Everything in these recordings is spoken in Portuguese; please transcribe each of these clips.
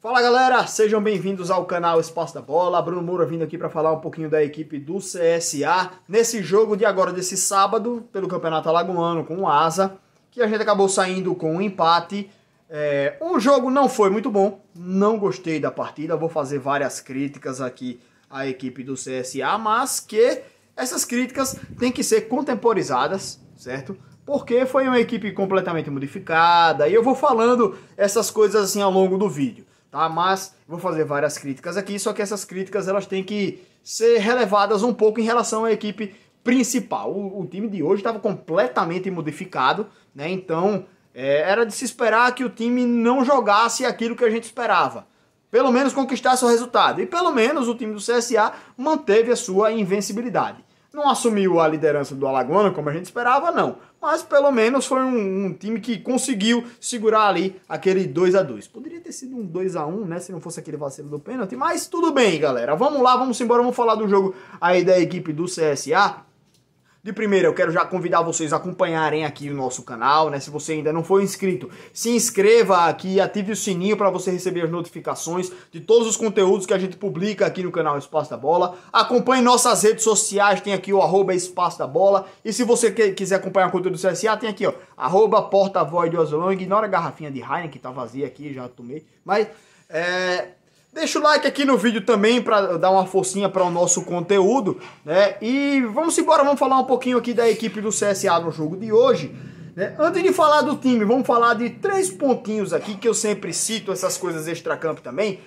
Fala galera, sejam bem-vindos ao canal Espaço da Bola. Bruno Moura vindo aqui para falar um pouquinho da equipe do CSA nesse jogo de agora desse sábado pelo Campeonato Alagoano com o Asa, que a gente acabou saindo com um empate. É, jogo não foi muito bom, não gostei da partida, vou fazer várias críticas aqui à equipe do CSA, mas que essas críticas têm que ser contemporizadas, certo? Porque foi uma equipe completamente modificada e eu vou falando essas coisas assim ao longo do vídeo tá? Mas vou fazer várias críticas aqui, só que essas críticas elas têm que ser relevadas um pouco em relação à equipe principal. O, o time de hoje estava completamente modificado, né? Então é, era de se esperar que o time não jogasse aquilo que a gente esperava. Pelo menos conquistasse o resultado. E pelo menos o time do CSA manteve a sua invencibilidade. Não assumiu a liderança do Alagoano, como a gente esperava, não. Mas pelo menos foi um, um time que conseguiu segurar ali aquele 2 a 2 Poderia ter sido um 2 a 1 né? Se não fosse aquele vacilo do pênalti. Mas tudo bem, galera. Vamos lá, vamos embora, vamos falar do jogo aí da equipe do CSA. De primeira, eu quero já convidar vocês a acompanharem aqui o nosso canal, né? Se você ainda não for inscrito, se inscreva aqui e ative o sininho para você receber as notificações de todos os conteúdos que a gente publica aqui no canal Espaço da Bola. Acompanhe nossas redes sociais, tem aqui o arroba Espaço da Bola. E se você que, quiser acompanhar o conteúdo do CSA, tem aqui, ó, arroba Porta Void Ignora a garrafinha de Heineken que tá vazia aqui, já tomei. Mas, é Deixa o like aqui no vídeo também para dar uma forcinha para o nosso conteúdo, né? E vamos embora, vamos falar um pouquinho aqui da equipe do CSA no jogo de hoje. Né? Antes de falar do time, vamos falar de três pontinhos aqui que eu sempre cito essas coisas extra campo também.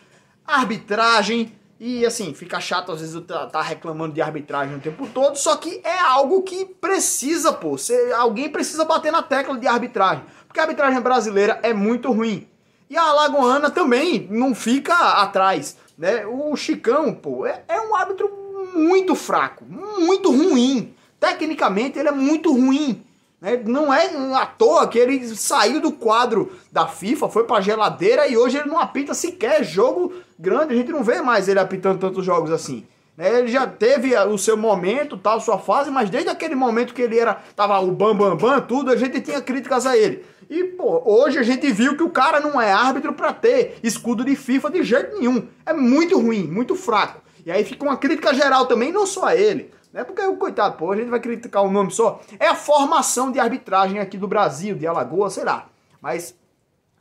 Arbitragem, e assim, fica chato às vezes estar tá, tá reclamando de arbitragem o tempo todo, só que é algo que precisa, pô. Cê, alguém precisa bater na tecla de arbitragem. Porque a arbitragem brasileira é muito ruim. E a Alagoana também não fica atrás. Né? O Chicão, pô, é, é um árbitro muito fraco, muito ruim. Tecnicamente ele é muito ruim. Né? Não é à toa que ele saiu do quadro da FIFA, foi pra geladeira e hoje ele não apita sequer jogo grande. A gente não vê mais ele apitando tantos jogos assim. Né? Ele já teve eh, o seu momento, tal, sua fase, mas desde aquele momento que ele era, tava o bam bam bam, tudo, a gente tinha críticas a ele. E pô, hoje a gente viu que o cara não é árbitro para ter escudo de FIFA de jeito nenhum. É muito ruim, muito fraco. E aí fica uma crítica geral também, não só a ele. Né? Porque o coitado, pô, a gente vai criticar o um nome só. É a formação de arbitragem aqui do Brasil, de Alagoas, sei lá. Mas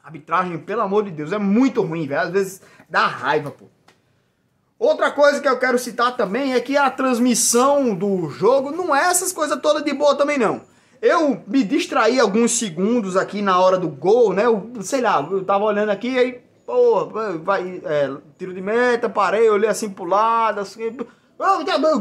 arbitragem, pelo amor de Deus, é muito ruim, velho. Às vezes dá raiva, pô. Outra coisa que eu quero citar também é que a transmissão do jogo não é essas coisas todas de boa também não. Eu me distraí alguns segundos aqui na hora do gol, né? Eu, sei lá, eu tava olhando aqui aí, pô, vai, é, tiro de meta, parei, olhei assim pro lado, assim,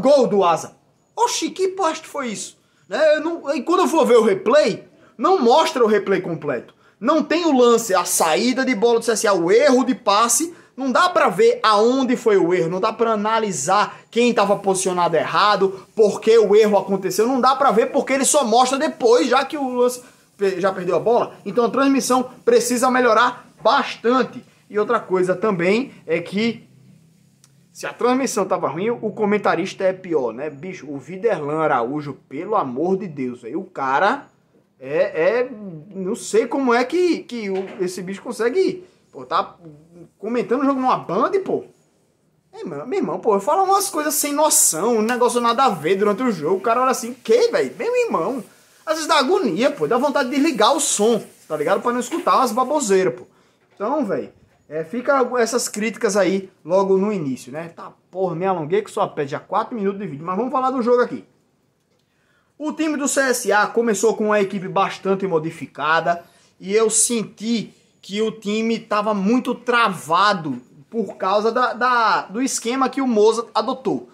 gol do Asa. Oxi, que poste foi isso? Né? Não, e quando eu for ver o replay, não mostra o replay completo. Não tem o lance, a saída de bola do CSA, o erro de passe não dá para ver aonde foi o erro, não dá para analisar quem estava posicionado errado, por que o erro aconteceu, não dá para ver porque ele só mostra depois, já que o lance já perdeu a bola. Então a transmissão precisa melhorar bastante. E outra coisa também é que se a transmissão tava ruim, o comentarista é pior, né? Bicho, o Viderlan Araújo, pelo amor de Deus, aí o cara é, é não sei como é que, que esse bicho consegue Pô, tá comentando o jogo numa banda, pô. É, meu irmão, pô, eu falo umas coisas sem noção, um negócio nada a ver durante o jogo. O cara olha assim, que, velho? Meu irmão. Às vezes dá agonia, pô, dá vontade de ligar o som, tá ligado? Pra não escutar umas baboseiras, pô. Então, velho, é, fica essas críticas aí logo no início, né? Tá, porra, me alonguei que só pede já 4 minutos de vídeo, mas vamos falar do jogo aqui. O time do CSA começou com uma equipe bastante modificada e eu senti que o time estava muito travado por causa da, da, do esquema que o Moza adotou.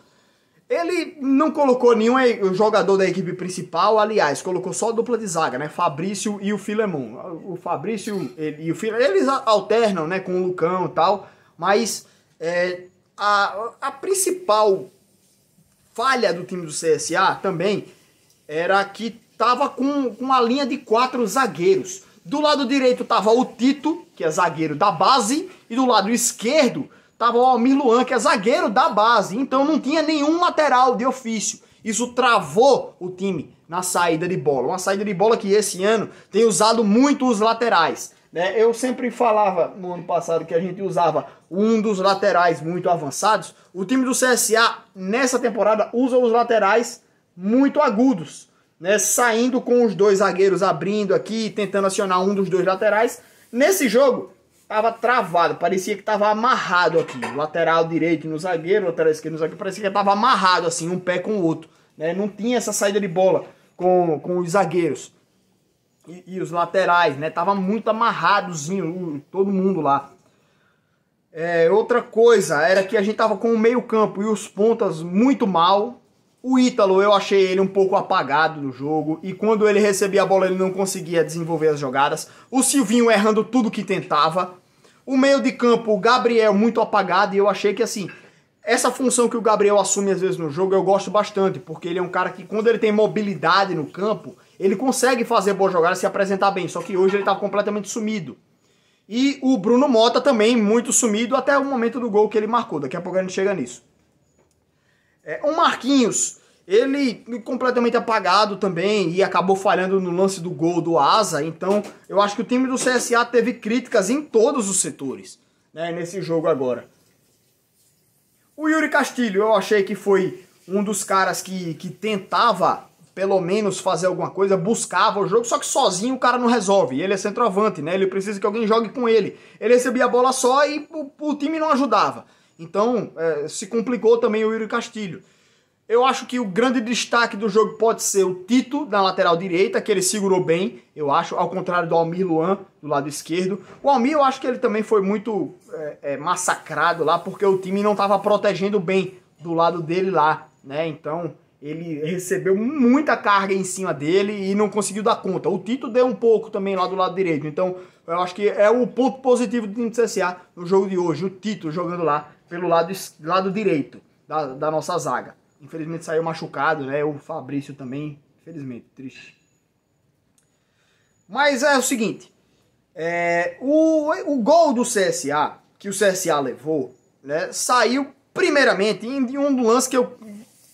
Ele não colocou nenhum eh, jogador da equipe principal, aliás, colocou só a dupla de zaga, né? Fabrício e o Filemon. O Fabrício ele, e o Filemon, eles alternam, né, com o Lucão e tal, mas é, a, a principal falha do time do CSA também era que tava com, com a linha de quatro zagueiros. Do lado direito estava o Tito, que é zagueiro da base, e do lado esquerdo estava o Almir Luan, que é zagueiro da base. Então não tinha nenhum lateral de ofício. Isso travou o time na saída de bola. Uma saída de bola que esse ano tem usado muito os laterais. Né? Eu sempre falava no ano passado que a gente usava um dos laterais muito avançados. O time do CSA, nessa temporada, usa os laterais muito agudos né, saindo com os dois zagueiros abrindo aqui, tentando acionar um dos dois laterais. Nesse jogo, tava travado, parecia que tava amarrado aqui. Lateral direito no zagueiro, lateral esquerdo no zagueiro, parecia que tava amarrado assim, um pé com o outro. Né? Não tinha essa saída de bola com, com os zagueiros e, e os laterais, né? Tava muito amarradozinho, uh, todo mundo lá. É, outra coisa era que a gente tava com o meio campo e os pontas muito mal, o Ítalo, eu achei ele um pouco apagado no jogo e quando ele recebia a bola ele não conseguia desenvolver as jogadas. O Silvinho errando tudo que tentava. O meio de campo, o Gabriel muito apagado e eu achei que assim, essa função que o Gabriel assume às vezes no jogo eu gosto bastante, porque ele é um cara que quando ele tem mobilidade no campo, ele consegue fazer boa jogada, se apresentar bem, só que hoje ele estava tá completamente sumido. E o Bruno Mota também muito sumido até o momento do gol que ele marcou, daqui a pouco a gente chega nisso. É, o Marquinhos, ele completamente apagado também e acabou falhando no lance do gol do Asa. Então, eu acho que o time do CSA teve críticas em todos os setores né, nesse jogo agora. O Yuri Castilho, eu achei que foi um dos caras que, que tentava pelo menos fazer alguma coisa, buscava o jogo, só que sozinho o cara não resolve. Ele é centroavante, né? Ele precisa que alguém jogue com ele. Ele recebia a bola só e o, o time não ajudava. Então, é, se complicou também o Yuri Castilho. Eu acho que o grande destaque do jogo pode ser o Tito na lateral direita, que ele segurou bem, eu acho, ao contrário do Almir Luan do lado esquerdo. O Almir, eu acho que ele também foi muito é, é, massacrado lá, porque o time não estava protegendo bem do lado dele lá, né? Então, ele recebeu muita carga em cima dele e não conseguiu dar conta. O Tito deu um pouco também lá do lado direito. Então, eu acho que é o ponto positivo do time do CSA no jogo de hoje, o Tito jogando lá pelo lado, lado direito da, da nossa zaga. Infelizmente saiu machucado, né? O Fabrício também, infelizmente, triste. Mas é o seguinte, é, o, o gol do CSA, que o CSA levou, né, saiu primeiramente em um lance que eu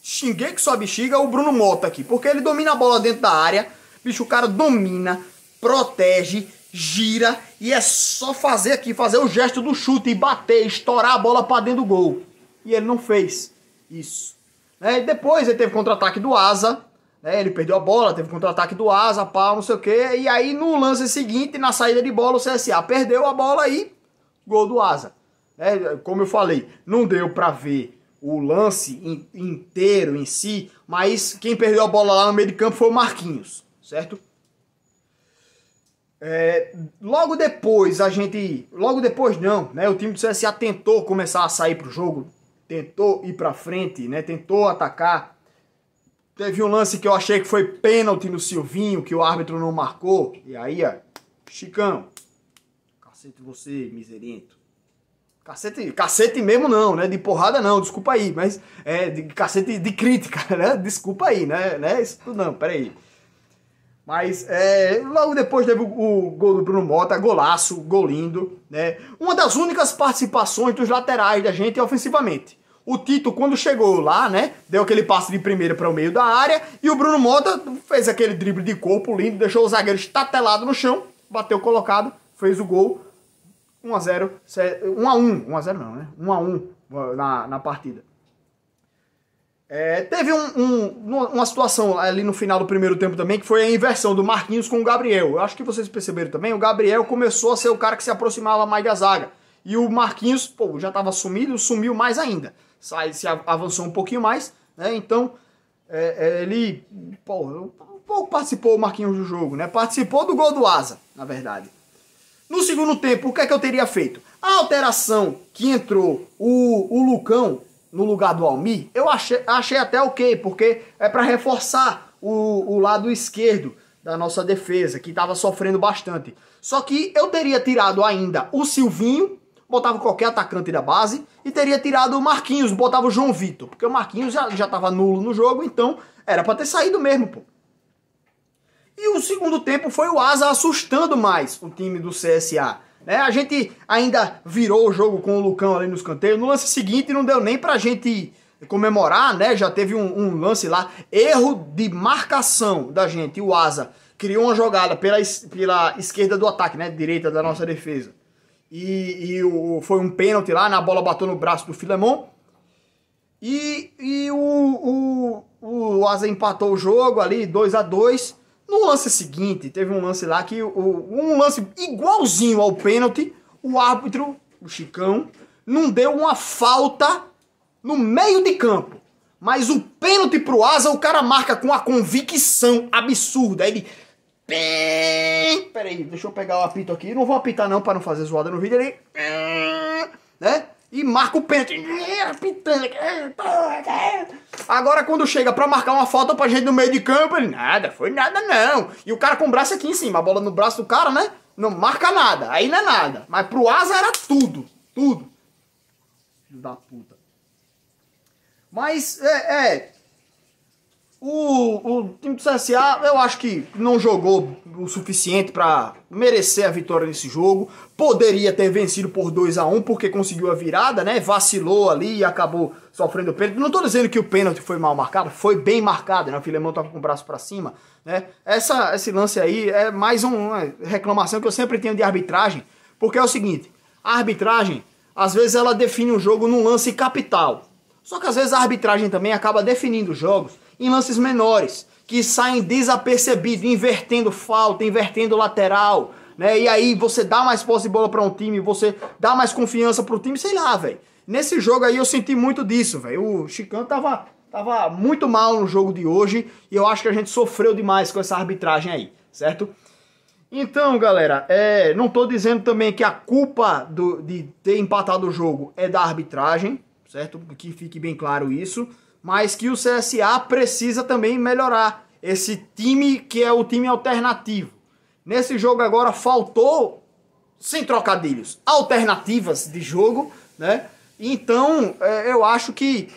xinguei que sua bexiga, o Bruno Mota aqui, porque ele domina a bola dentro da área, bicho, o cara domina, protege, gira e é só fazer aqui, fazer o gesto do chute e bater, estourar a bola para dentro do gol. E ele não fez isso. Né? depois ele teve contra-ataque do Asa, né? ele perdeu a bola, teve contra-ataque do Asa, pau, não sei o quê. E aí no lance seguinte, na saída de bola, o CSA perdeu a bola e gol do Asa. É, como eu falei, não deu para ver o lance inteiro em si, mas quem perdeu a bola lá no meio de campo foi o Marquinhos, certo? É, logo depois a gente. Logo depois não, né? O time do CSA tentou começar a sair pro jogo, tentou ir pra frente, né? Tentou atacar. Teve um lance que eu achei que foi pênalti no Silvinho, que o árbitro não marcou. E aí, ó, Chicão. Cacete você, miserento. Cacete, cacete mesmo não, né? De porrada não, desculpa aí, mas é de cacete de crítica, né? Desculpa aí, né? né? Isso tudo não, peraí. aí. Mas é, logo depois teve o, o gol do Bruno Mota, golaço, gol lindo. Né? Uma das únicas participações dos laterais da gente ofensivamente. O Tito, quando chegou lá, né, deu aquele passe de primeira para o meio da área e o Bruno Mota fez aquele drible de corpo lindo, deixou o zagueiro estatelado no chão, bateu colocado, fez o gol 1 a 0, 1 a 1, 1 a 0 não, né? 1 a 1 na, na partida. É, teve um, um, uma situação ali no final do primeiro tempo também, que foi a inversão do Marquinhos com o Gabriel. Eu acho que vocês perceberam também, o Gabriel começou a ser o cara que se aproximava mais da zaga. E o Marquinhos, pô, já estava sumido, sumiu mais ainda. Sai, se avançou um pouquinho mais, né? Então, é, é ele, pô, pouco participou o Marquinhos do jogo, né? Participou do gol do Asa, na verdade. No segundo tempo, o que é que eu teria feito? A alteração que entrou o, o Lucão no lugar do Almir, eu achei, achei até ok, porque é para reforçar o, o lado esquerdo da nossa defesa, que estava sofrendo bastante. Só que eu teria tirado ainda o Silvinho, botava qualquer atacante da base, e teria tirado o Marquinhos, botava o João Vitor, porque o Marquinhos já estava nulo no jogo, então era para ter saído mesmo, pô. E o segundo tempo foi o Asa assustando mais o time do CSA né a gente ainda virou o jogo com o Lucão ali nos canteiros. No lance seguinte não deu nem pra gente comemorar, né? Já teve um, um lance lá. Erro de marcação da gente. O Asa criou uma jogada pela, pela esquerda do ataque, né? Direita da nossa defesa. E, e o, foi um pênalti lá, na né? bola bateu no braço do Filemon. E, e o, o, o Asa empatou o jogo ali, 2 a 2 no lance seguinte, teve um lance lá que o, um lance igualzinho ao pênalti, o árbitro, o Chicão, não deu uma falta no meio de campo. Mas o pênalti pro Asa o cara marca com uma convicção absurda. Ele. Peraí, deixa eu pegar o apito aqui. Não vou apitar não para não fazer zoada no vídeo. Ele. Né? e marca o pênalti. Agora quando chega para marcar uma falta pra gente no meio de campo, ele nada, foi nada não. E o cara com o braço aqui em cima, a bola no braço do cara, né? Não marca nada, aí não é nada. Mas pro Asa era tudo, tudo. Filho da puta. Mas, é, é o, o time do CSA, eu acho que não jogou o suficiente para merecer a vitória nesse jogo. Poderia ter vencido por 2 a 1 um porque conseguiu a virada, né? Vacilou ali e acabou sofrendo o pênalti. Não tô dizendo que o pênalti foi mal marcado, foi bem marcado, né? O Filemão tava com o braço para cima, né? Essa, esse lance aí é mais uma reclamação que eu sempre tenho de arbitragem, porque é o seguinte, a arbitragem, às vezes ela define o um jogo num lance capital. Só que às vezes a arbitragem também acaba definindo jogos em lances menores, que saem desapercebidos, invertendo falta, invertendo lateral, né? E aí você dá mais posse de bola para um time, você dá mais confiança para o time, sei lá, velho. Nesse jogo aí eu senti muito disso, velho. O Chicão tava, tava muito mal no jogo de hoje e eu acho que a gente sofreu demais com essa arbitragem aí, certo? Então, galera, é, não tô dizendo também que a culpa do, de ter empatado o jogo é da arbitragem, certo? Que fique bem claro isso mas que o CSA precisa também melhorar esse time que é o time alternativo. Nesse jogo agora faltou, sem trocadilhos, alternativas de jogo, né? Então, é, eu acho que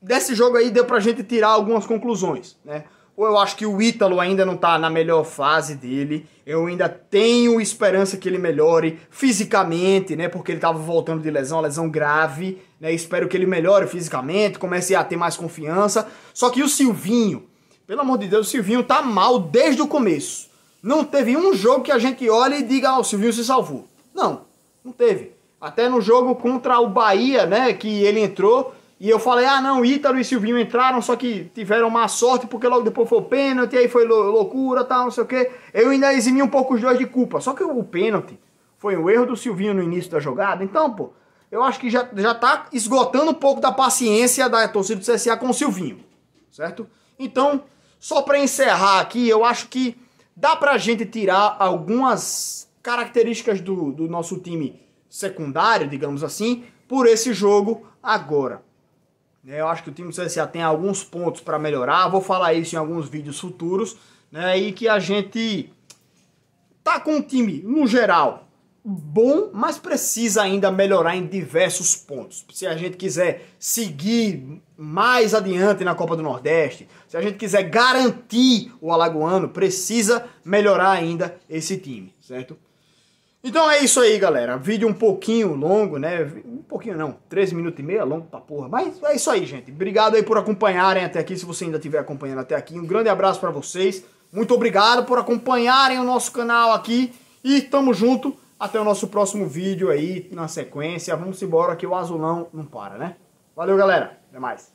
desse jogo aí deu pra gente tirar algumas conclusões, né? ou eu acho que o Ítalo ainda não está na melhor fase dele. Eu ainda tenho esperança que ele melhore fisicamente, né? Porque ele estava voltando de lesão, lesão grave, né? Espero que ele melhore fisicamente, comece a ter mais confiança. Só que o Silvinho, pelo amor de Deus, o Silvinho tá mal desde o começo. Não teve um jogo que a gente olhe e diga, ah, o Silvinho se salvou. Não, não teve. Até no jogo contra o Bahia, né, que ele entrou, e eu falei, ah não, Ítalo e Silvinho entraram, só que tiveram má sorte, porque logo depois foi o pênalti, aí foi loucura, tal, não sei o quê. Eu ainda eximi um pouco os dois de culpa. Só que o pênalti foi um erro do Silvinho no início da jogada. Então, pô, eu acho que já, já tá esgotando um pouco da paciência da torcida do CSA com o Silvinho. Certo? Então, só para encerrar aqui, eu acho que dá pra gente tirar algumas características do, do nosso time secundário, digamos assim, por esse jogo agora. Né? Eu acho que o time do CSA tem alguns pontos para melhorar. Vou falar isso em alguns vídeos futuros. Né? E que a gente tá com um time, no geral, bom, mas precisa ainda melhorar em diversos pontos. Se a gente quiser seguir mais adiante na Copa do Nordeste, se a gente quiser garantir o Alagoano, precisa melhorar ainda esse time, certo? Então é isso aí, galera. Vídeo um pouquinho longo, né? Um pouquinho não, 13 minutos e meio, é longo pra porra. Mas é isso aí, gente. Obrigado aí por acompanharem até aqui, se você ainda estiver acompanhando até aqui. Um grande abraço para vocês. Muito obrigado por acompanharem o nosso canal aqui. E tamo junto. Até o nosso próximo vídeo aí, na sequência. Vamos embora que o azulão não para, né? Valeu, galera. Até mais.